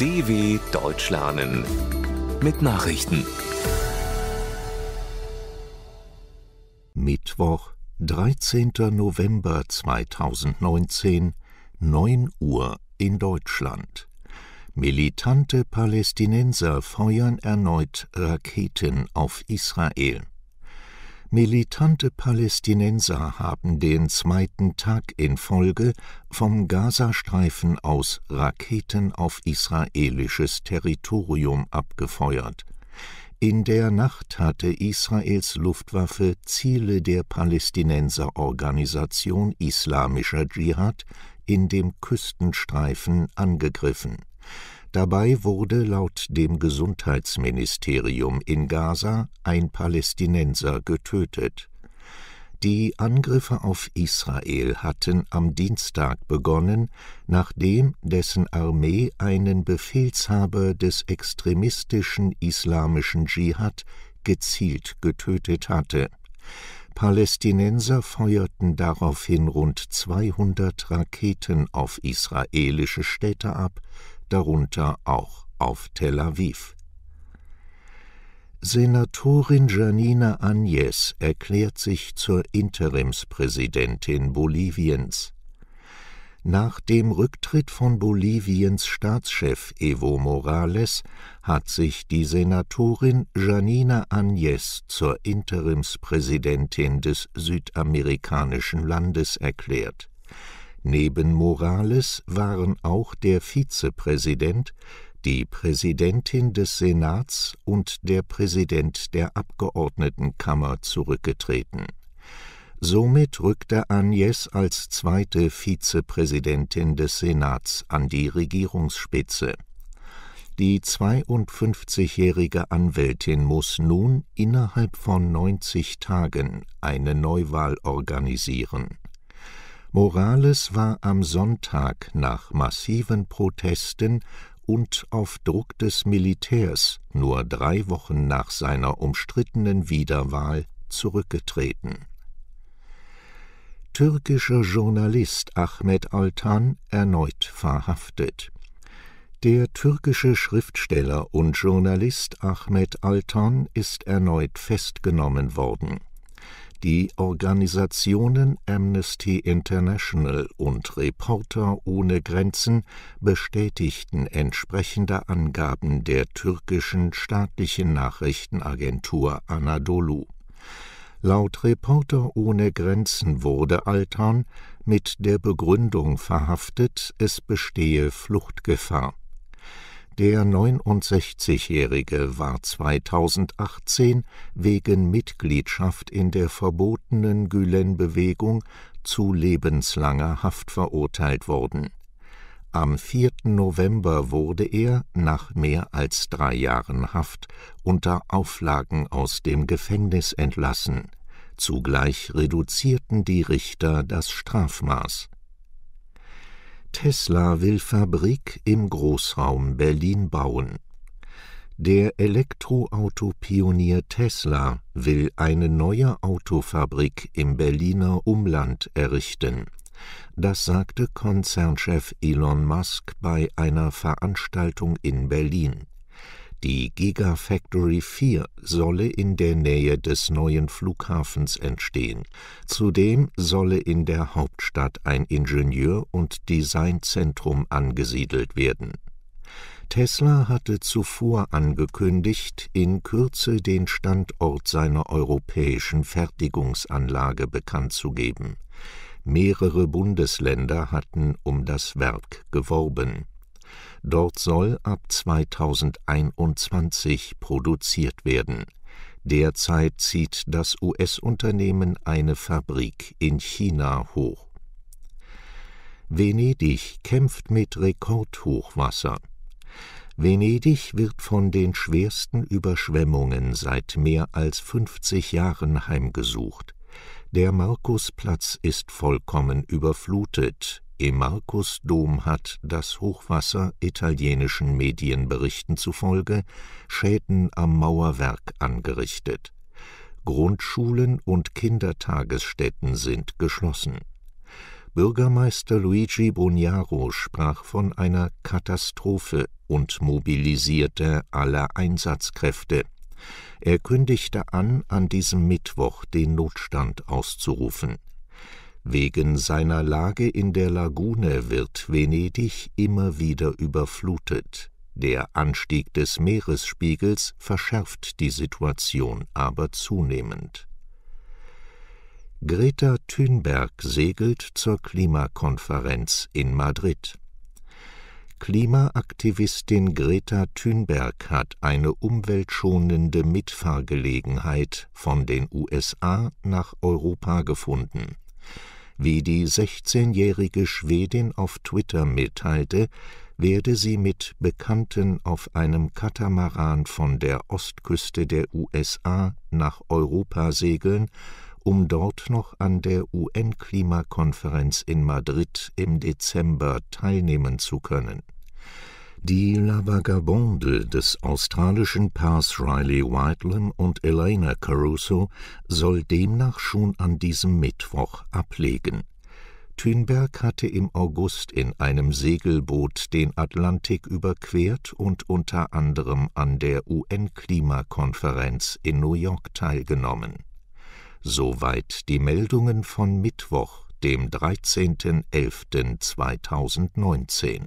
DW Deutsch lernen mit Nachrichten. Mittwoch, 13. November 2019, 9 Uhr in Deutschland. Militante Palästinenser feuern erneut Raketen auf Israel. Militante Palästinenser haben den zweiten Tag in Folge vom Gazastreifen aus Raketen auf israelisches Territorium abgefeuert. In der Nacht hatte Israels Luftwaffe Ziele der Palästinenserorganisation Islamischer Dschihad in dem Küstenstreifen angegriffen. Dabei wurde laut dem Gesundheitsministerium in Gaza ein Palästinenser getötet. Die Angriffe auf Israel hatten am Dienstag begonnen, nachdem dessen Armee einen Befehlshaber des extremistischen islamischen Dschihad gezielt getötet hatte. Palästinenser feuerten daraufhin rund 200 Raketen auf israelische Städte ab, darunter auch auf Tel Aviv. Senatorin Janina Agnes erklärt sich zur Interimspräsidentin Boliviens. Nach dem Rücktritt von Boliviens Staatschef Evo Morales hat sich die Senatorin Janina Agnes zur Interimspräsidentin des südamerikanischen Landes erklärt. Neben Morales waren auch der Vizepräsident, die Präsidentin des Senats und der Präsident der Abgeordnetenkammer zurückgetreten. Somit rückte Agnes als zweite Vizepräsidentin des Senats an die Regierungsspitze. Die 52-jährige Anwältin muss nun innerhalb von 90 Tagen eine Neuwahl organisieren Morales war am Sonntag nach massiven Protesten und auf Druck des Militärs nur drei Wochen nach seiner umstrittenen Wiederwahl zurückgetreten. Türkischer Journalist Ahmed Altan erneut verhaftet. Der türkische Schriftsteller und Journalist Ahmed Altan ist erneut festgenommen worden. Die Organisationen Amnesty International und Reporter ohne Grenzen bestätigten entsprechende Angaben der türkischen staatlichen Nachrichtenagentur Anadolu. Laut Reporter ohne Grenzen wurde Altan mit der Begründung verhaftet, es bestehe Fluchtgefahr der 69-Jährige war 2018 wegen Mitgliedschaft in der verbotenen Gülen-Bewegung zu lebenslanger Haft verurteilt worden. Am 4. November wurde er, nach mehr als drei Jahren Haft, unter Auflagen aus dem Gefängnis entlassen. Zugleich reduzierten die Richter das Strafmaß Tesla will Fabrik im Großraum Berlin bauen. Der Elektroautopionier Tesla will eine neue Autofabrik im Berliner Umland errichten. Das sagte Konzernchef Elon Musk bei einer Veranstaltung in Berlin die Gigafactory 4 solle in der Nähe des neuen Flughafens entstehen. Zudem solle in der Hauptstadt ein Ingenieur- und Designzentrum angesiedelt werden. Tesla hatte zuvor angekündigt, in Kürze den Standort seiner europäischen Fertigungsanlage bekanntzugeben. Mehrere Bundesländer hatten um das Werk geworben Dort soll ab 2021 produziert werden. Derzeit zieht das US-Unternehmen eine Fabrik in China hoch. Venedig kämpft mit Rekordhochwasser. Venedig wird von den schwersten Überschwemmungen seit mehr als 50 Jahren heimgesucht. Der Markusplatz ist vollkommen überflutet, Markus Dom hat das Hochwasser italienischen Medienberichten zufolge Schäden am Mauerwerk angerichtet. Grundschulen und Kindertagesstätten sind geschlossen. Bürgermeister Luigi Brugnaro sprach von einer Katastrophe und mobilisierte alle Einsatzkräfte. Er kündigte an, an diesem Mittwoch den Notstand auszurufen. Wegen seiner Lage in der Lagune wird Venedig immer wieder überflutet. Der Anstieg des Meeresspiegels verschärft die Situation aber zunehmend. Greta Thunberg segelt zur Klimakonferenz in Madrid. Klimaaktivistin Greta Thunberg hat eine umweltschonende Mitfahrgelegenheit von den USA nach Europa gefunden. Wie die 16-jährige Schwedin auf Twitter mitteilte, werde sie mit Bekannten auf einem Katamaran von der Ostküste der USA nach Europa segeln, um dort noch an der UN-Klimakonferenz in Madrid im Dezember teilnehmen zu können die La Vagabonde des australischen Pairs Riley Whitelam und Elena Caruso soll demnach schon an diesem Mittwoch ablegen. Thünberg hatte im August in einem Segelboot den Atlantik überquert und unter anderem an der UN-Klimakonferenz in New York teilgenommen. Soweit die Meldungen von Mittwoch, dem 13.11.2019